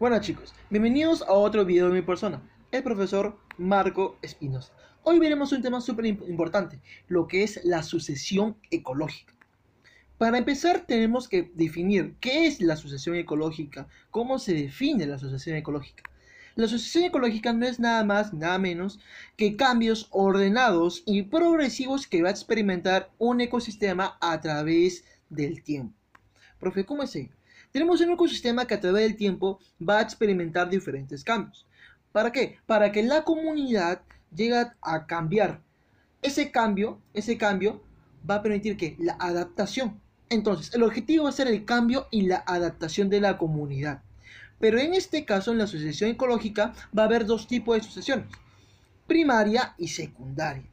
Bueno chicos, bienvenidos a otro video de mi persona, el profesor Marco Espinosa. Hoy veremos un tema súper importante, lo que es la sucesión ecológica. Para empezar tenemos que definir qué es la sucesión ecológica, cómo se define la sucesión ecológica. La sucesión ecológica no es nada más, nada menos que cambios ordenados y progresivos que va a experimentar un ecosistema a través del tiempo. Profe, ¿cómo es eso? tenemos un ecosistema que a través del tiempo va a experimentar diferentes cambios. ¿Para qué? Para que la comunidad llegue a cambiar. Ese cambio, ese cambio va a permitir que la adaptación. Entonces, el objetivo va a ser el cambio y la adaptación de la comunidad. Pero en este caso, en la asociación ecológica, va a haber dos tipos de sucesiones: primaria y secundaria.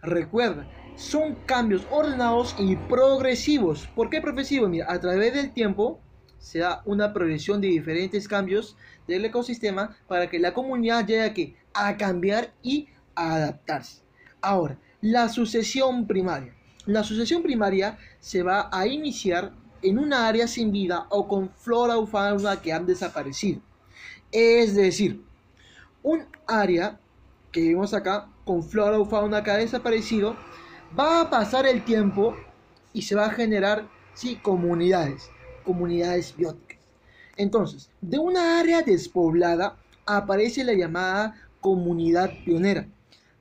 Recuerda, son cambios ordenados y progresivos. ¿Por qué progresivos? Mira, a través del tiempo se da una progresión de diferentes cambios del ecosistema para que la comunidad llegue a, a cambiar y a adaptarse. Ahora, la sucesión primaria. La sucesión primaria se va a iniciar en un área sin vida o con flora o fauna que han desaparecido. Es decir, un área que vemos acá con flora o fauna que ha desaparecido va a pasar el tiempo y se va a generar sí, comunidades comunidades bióticas. Entonces, de una área despoblada aparece la llamada comunidad pionera.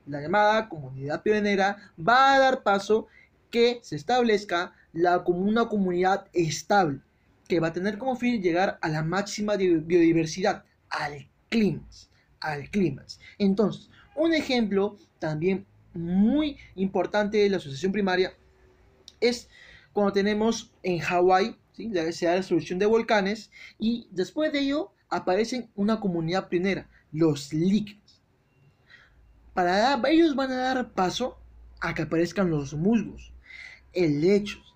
La llamada comunidad pionera va a dar paso que se establezca la, una comunidad estable, que va a tener como fin llegar a la máxima biodiversidad, al clima. Al clima. Entonces, un ejemplo también muy importante de la asociación primaria es cuando tenemos en Hawái ¿sí? se da la solución de volcanes y después de ello aparecen una comunidad primera los líquidos. Para ellos van a dar paso a que aparezcan los musgos, helechos,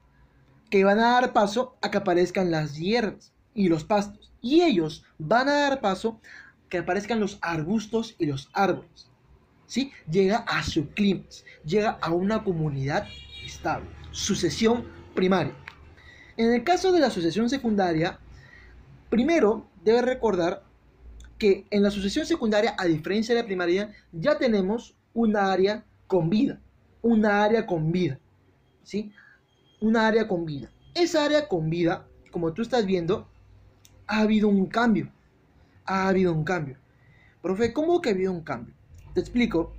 que van a dar paso a que aparezcan las hierbas y los pastos. Y ellos van a dar paso a que aparezcan los arbustos y los árboles. Llega a su clima, llega a una comunidad estable. Sucesión primaria. En el caso de la sucesión secundaria, primero debe recordar que en la sucesión secundaria, a diferencia de la primaria, ya tenemos un área con vida. Una área con vida. ¿Sí? Una área con vida. Esa área con vida, como tú estás viendo, ha habido un cambio. Ha habido un cambio. Profe, ¿cómo que ha habido un cambio? Te explico.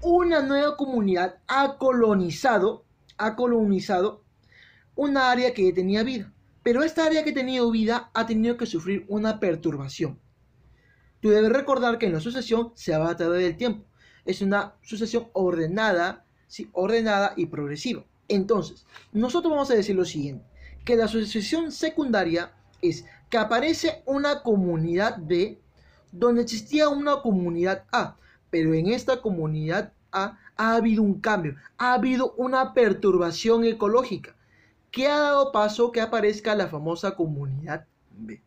Una nueva comunidad ha colonizado, ha colonizado una área que tenía vida. Pero esta área que tenía vida ha tenido que sufrir una perturbación. Tú debes recordar que en la sucesión se va a través del tiempo. Es una sucesión ordenada, sí, ordenada y progresiva. Entonces, nosotros vamos a decir lo siguiente, que la sucesión secundaria es que aparece una comunidad B donde existía una comunidad A, pero en esta comunidad A ha habido un cambio, ha habido una perturbación ecológica ¿Qué ha dado paso que aparezca la famosa comunidad B.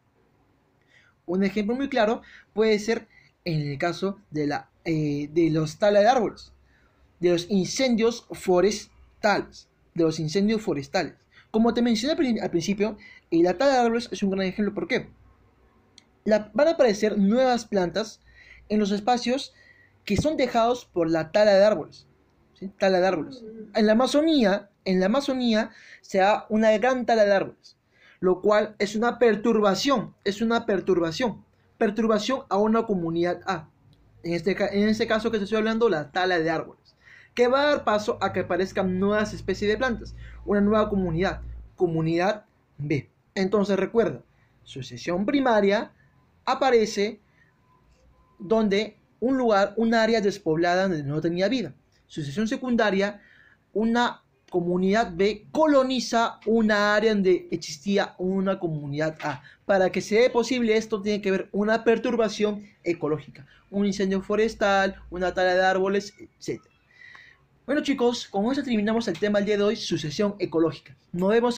Un ejemplo muy claro puede ser en el caso de, la, eh, de los tala de árboles, de los incendios forestales, de los incendios forestales. Como te mencioné al principio, eh, la tala de árboles es un gran ejemplo. ¿Por qué? van a aparecer nuevas plantas en los espacios que son dejados por la tala de árboles tala de árboles. En la Amazonía, en la Amazonía se da una gran tala de árboles, lo cual es una perturbación, es una perturbación, perturbación a una comunidad A. En este, en este caso que estoy hablando, la tala de árboles, que va a dar paso a que aparezcan nuevas especies de plantas, una nueva comunidad, comunidad B. Entonces recuerda, sucesión primaria aparece donde un lugar, un área despoblada donde no tenía vida sucesión secundaria, una comunidad B coloniza una área donde existía una comunidad A. Para que sea posible esto tiene que ver una perturbación ecológica, un incendio forestal, una tala de árboles, etc. Bueno chicos, con eso terminamos el tema del día de hoy, sucesión ecológica. No vemos